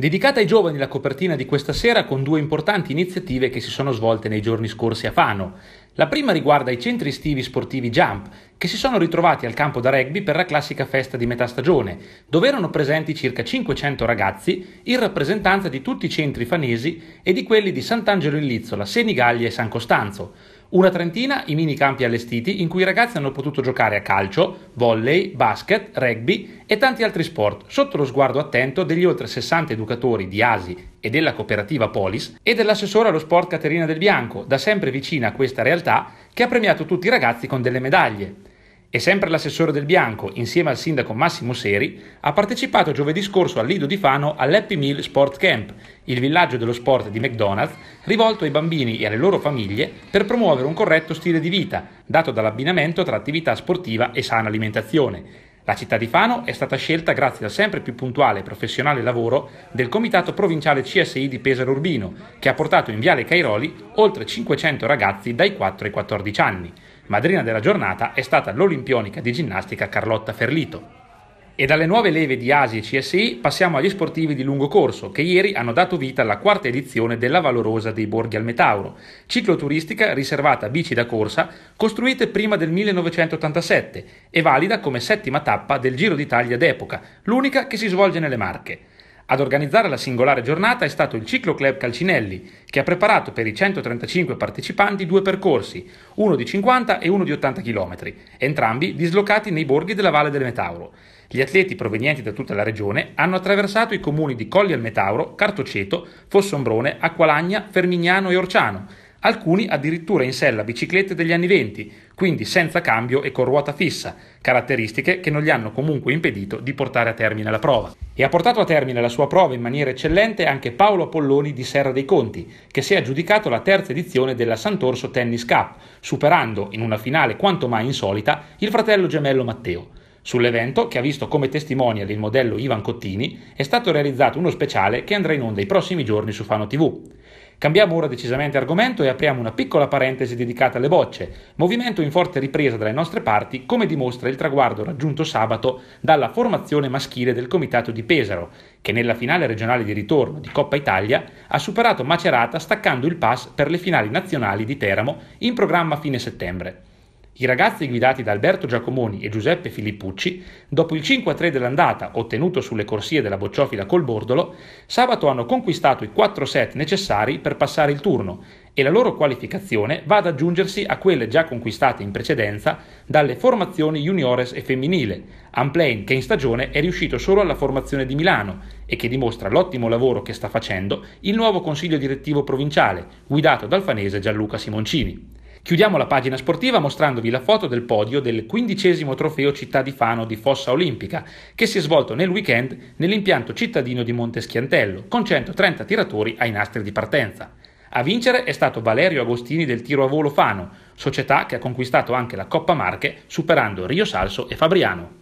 Dedicata ai giovani la copertina di questa sera con due importanti iniziative che si sono svolte nei giorni scorsi a Fano. La prima riguarda i centri estivi sportivi Jump, che si sono ritrovati al campo da rugby per la classica festa di metà stagione, dove erano presenti circa 500 ragazzi in rappresentanza di tutti i centri fanesi e di quelli di Sant'Angelo in Lizzola, Senigallia e San Costanzo. Una trentina i mini campi allestiti in cui i ragazzi hanno potuto giocare a calcio, volley, basket, rugby e tanti altri sport sotto lo sguardo attento degli oltre 60 educatori di ASI e della cooperativa Polis e dell'assessore allo sport Caterina Del Bianco, da sempre vicina a questa realtà, che ha premiato tutti i ragazzi con delle medaglie e sempre l'assessore del Bianco, insieme al sindaco Massimo Seri, ha partecipato giovedì scorso al Lido di Fano all'Happy Meal Sport Camp, il villaggio dello sport di McDonald's, rivolto ai bambini e alle loro famiglie per promuovere un corretto stile di vita, dato dall'abbinamento tra attività sportiva e sana alimentazione. La città di Fano è stata scelta grazie al sempre più puntuale e professionale lavoro del Comitato Provinciale CSI di Pesaro Urbino, che ha portato in Viale Cairoli oltre 500 ragazzi dai 4 ai 14 anni. Madrina della giornata è stata l'olimpionica di ginnastica Carlotta Ferlito. E dalle nuove leve di ASI e CSI passiamo agli sportivi di lungo corso, che ieri hanno dato vita alla quarta edizione della Valorosa dei Borghi al Metauro, cicloturistica riservata a bici da corsa, costruite prima del 1987 e valida come settima tappa del Giro d'Italia d'epoca, l'unica che si svolge nelle Marche. Ad organizzare la singolare giornata è stato il Ciclo Club Calcinelli, che ha preparato per i 135 partecipanti due percorsi, uno di 50 e uno di 80 km, entrambi dislocati nei borghi della Valle del Metauro. Gli atleti provenienti da tutta la regione hanno attraversato i comuni di Colli al Metauro, Cartoceto, Fossombrone, Acqualagna, Fermignano e Orciano alcuni addirittura in sella biciclette degli anni 20, quindi senza cambio e con ruota fissa, caratteristiche che non gli hanno comunque impedito di portare a termine la prova. E ha portato a termine la sua prova in maniera eccellente anche Paolo Apolloni di Serra dei Conti, che si è aggiudicato la terza edizione della Sant'Orso Tennis Cup, superando in una finale quanto mai insolita il fratello gemello Matteo. Sull'evento, che ha visto come testimonial il modello Ivan Cottini, è stato realizzato uno speciale che andrà in onda i prossimi giorni su Fano TV. Cambiamo ora decisamente argomento e apriamo una piccola parentesi dedicata alle bocce, movimento in forte ripresa dalle nostre parti come dimostra il traguardo raggiunto sabato dalla formazione maschile del Comitato di Pesaro, che nella finale regionale di ritorno di Coppa Italia ha superato Macerata staccando il pass per le finali nazionali di Teramo in programma a fine settembre. I ragazzi guidati da Alberto Giacomoni e Giuseppe Filippucci, dopo il 5-3 dell'andata ottenuto sulle corsie della Bocciofila col Bordolo, sabato hanno conquistato i 4 set necessari per passare il turno e la loro qualificazione va ad aggiungersi a quelle già conquistate in precedenza dalle formazioni juniores e femminile, Amplain che in stagione è riuscito solo alla formazione di Milano e che dimostra l'ottimo lavoro che sta facendo il nuovo consiglio direttivo provinciale, guidato dal fanese Gianluca Simoncini. Chiudiamo la pagina sportiva mostrandovi la foto del podio del quindicesimo trofeo Città di Fano di Fossa Olimpica, che si è svolto nel weekend nell'impianto cittadino di Monteschiantello, con 130 tiratori ai nastri di partenza. A vincere è stato Valerio Agostini del tiro a volo Fano, società che ha conquistato anche la Coppa Marche superando Rio Salso e Fabriano.